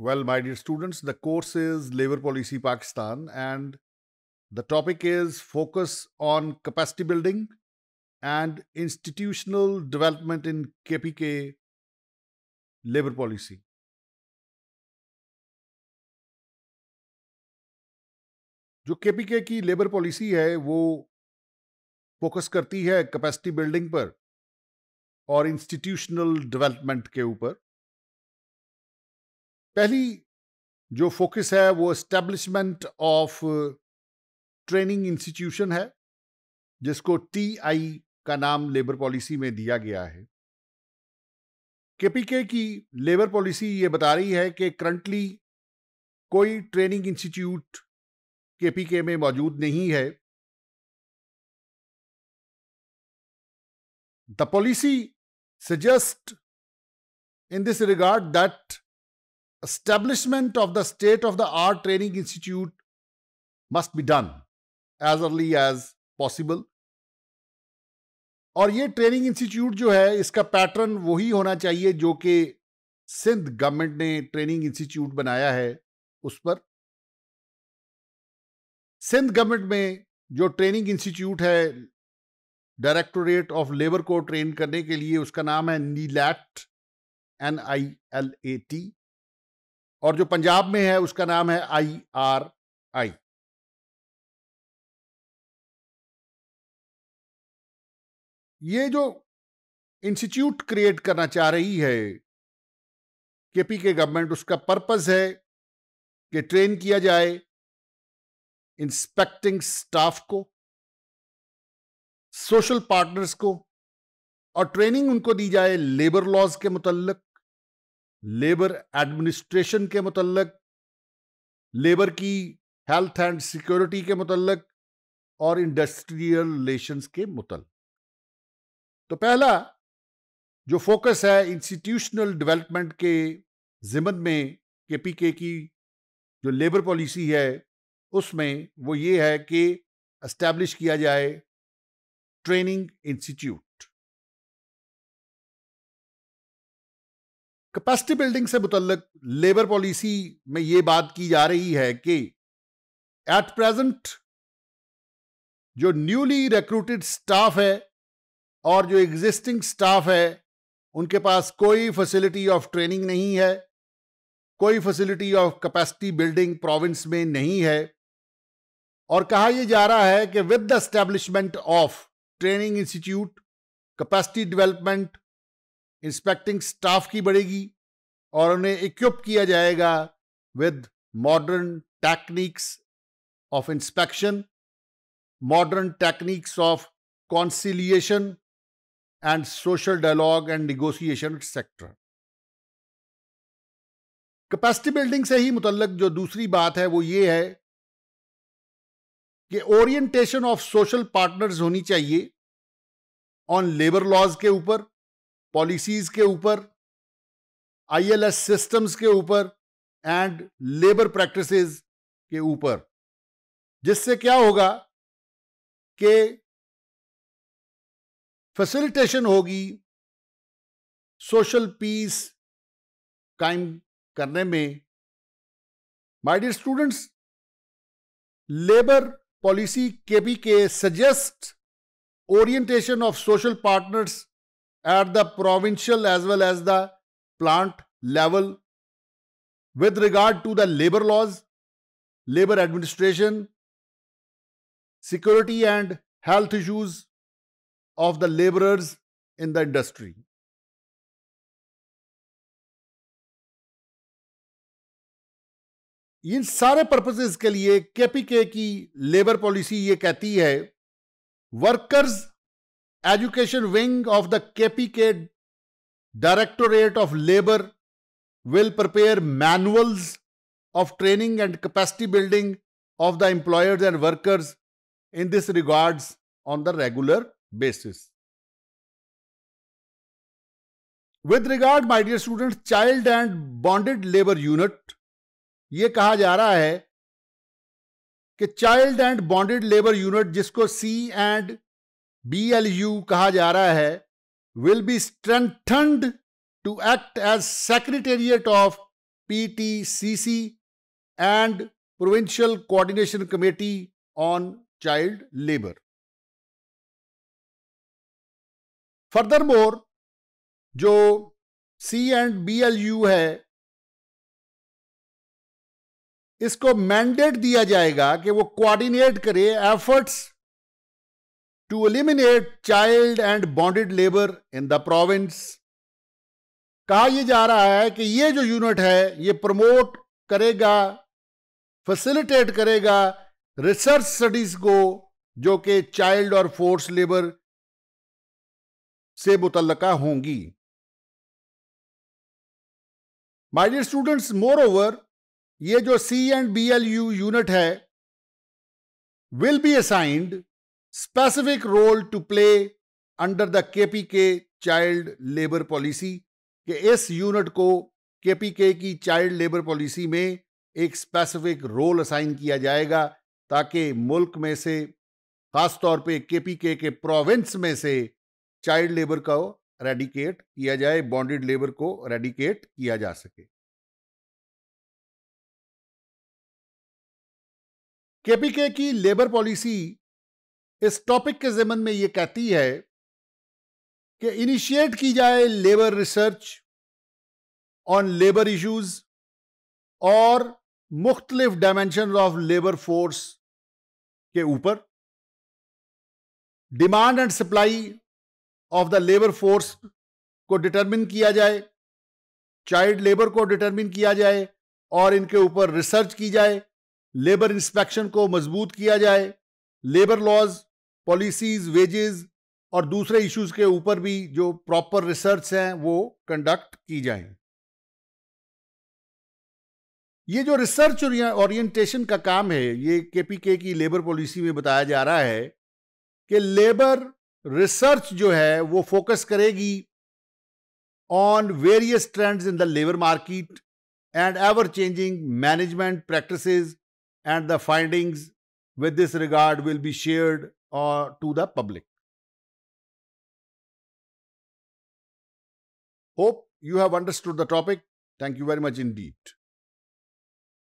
Well, my dear students, the course is Labor Policy Pakistan, and the topic is Focus on Capacity Building and Institutional Development in KPK Labor Policy. जो KPK की labour policy है वो focus करती है capacity building पर और institutional development के ऊपर पहली जो फोकस है वो इस्टेब्लिशमेंट ऑफ ट्रेनिंग इंस्टीट्यूशन है जिसको टीआई का नाम लेबर पॉलिसी में दिया गया है केपीके की लेबर पॉलिसी ये बता रही है कि करंटली कोई ट्रेनिंग इंस्टीट्यूट केपीके में मौजूद नहीं है the policy suggest in this regard that establishment of the state of the art training institute must be done as early as possible और ये ट्रेनिंग इंस्टीट्यूट जो है इसका पैटर्न वही होना चाहिए जो कि सिंध गवर्नमेंट ने ट्रेनिंग इंस्टीट्यूट बनाया है उस पर सिंध गवर्नमेंट में जो ट्रेनिंग इंस्टीट्यूट है डायरेक्टोरेट ऑफ लेबर को ट्रेन करने के लिए उसका नाम है NILAT N I L A T और जो पंजाब में है उसका नाम है आई आर आई ये जो इंस्टीट्यूट क्रिएट करना चाह रही है केपी के गवर्नमेंट उसका पर्पस है कि ट्रेन किया जाए इंस्पेक्टिंग स्टाफ को सोशल पार्टनर्स को और ट्रेनिंग उनको दी जाए लेबर लॉज के मुतलक लेबर एडमिनिस्ट्रेशन के मतलब लेबर की हेल्थ एंड सिक्योरिटी के मतलब और इंडस्ट्रियल रिलेशंस के मुतल तो पहला जो फोकस है इंस्टीट्यूशनल डेवलपमेंट के जिमन में केपीके की जो लेबर पॉलिसी है उसमें वो ये है कि इस्टेब्लिश किया जाए ट्रेनिंग इंस्टीट्यूट कैपेसिटी बिल्डिंग से मुतलक लेबर पॉलिसी में ये बात की जा रही है कि एट प्रेजेंट जो न्यूली रिक्रूटेड स्टाफ है और जो एग्जिस्टिंग स्टाफ है उनके पास कोई फैसिलिटी ऑफ ट्रेनिंग नहीं है कोई facility of capacity building province में नहीं है और कहा यह जा रहा है कि with the establishment of training institute capacity development inspecting staff की बढ़ेगी और उन्हें इक्विप किया जाएगा with modern techniques of inspection modern techniques of conciliation and social dialogue and negotiation sector capacity building से ही मुतलक जो दूसरी बात है वो ये है कि ओरिएंटेशन ऑफ सोशल पार्टनर्स होनी चाहिए ऑन लेबर लॉज के ऊपर पॉलिसीज के ऊपर आईएलएस सिस्टम्स के ऊपर एंड लेबर प्रैक्टिसेस के ऊपर जिससे क्या होगा कि फैसिलिटेशन होगी सोशल पीस कायम करने में my dear students labour policy के बी के suggest orientation of social partners at the provincial as well as the plant level with regard to the labor laws, labor administration, security and health issues of the laborers in the industry. इन सारे purposes के लिए KPK की labour policy ये कहती है workers education wing of the KPK Directorate of Labor will prepare manuals of training and capacity building of the employers and workers in this regards on the regular basis. With regard, my dear students, child and bonded labor unit, ये कहा जा रहा है कि child and bonded labour unit जिसको C and बीएलयू कहा जा रहा है will be strengthened to act as secretariat of PTCC and provincial coordination committee on child labour further more जो C and B L U है इसको मैंडेट दिया जाएगा कि वो कोऑर्डिनेट करे efforts to eliminate child and bonded labor in the province. कहा यह जा रहा है कि ये जो यूनिट है ये प्रमोट करेगा फैसिलिटेट करेगा रिसर्च स्टडीज को जो कि चाइल्ड और फोर्स लेबर से मुतलका होंगी my dear students more over ये जो C and B L U unit है will be assigned specific role to play under the KP के चाइल्ड लेबर पॉलिसी कि इस यूनिट को के की चाइल्ड लेबर पॉलिसी में एक स्पेसिफिक रोल असाइन किया जाएगा ताकि मुल्क में से खास तौर पे केपीके के प्रोविंस में से चाइल्ड लेबर को रेडिकेट किया जाए बॉन्डेड लेबर को रेडिकेट किया जा सके केपीके की लेबर पॉलिसी इस टॉपिक के जमन में यह कहती है कि इनिशिएट की जाए labour research on labour issues और मुख्तलिफ डायमेंशन ऑफ लेबर फोर्स के ऊपर demand and supply of the labour force को डिटरमिन किया जाए चाइल्ड लेबर को डिटरमिन किया जाए और इनके ऊपर रिसर्च की जाए लेबर इंस्पेक्शन को मजबूत किया जाए लेबर लॉज पॉलिसीज वेजेस और दूसरे इश्यूज के ऊपर भी जो प्रॉपर रिसर्च हैं वो कंडक्ट की जाए ये जो रिसर्च ओरिएंटेशन का काम है ये केपीके की लेबर पॉलिसी में बताया जा रहा है कि लेबर रिसर्च जो है वो फोकस करेगी on various trends in the labour market and ever changing management practices and the findings with this regard will be shared or to the public. Hope you have understood the topic. Thank you very much indeed.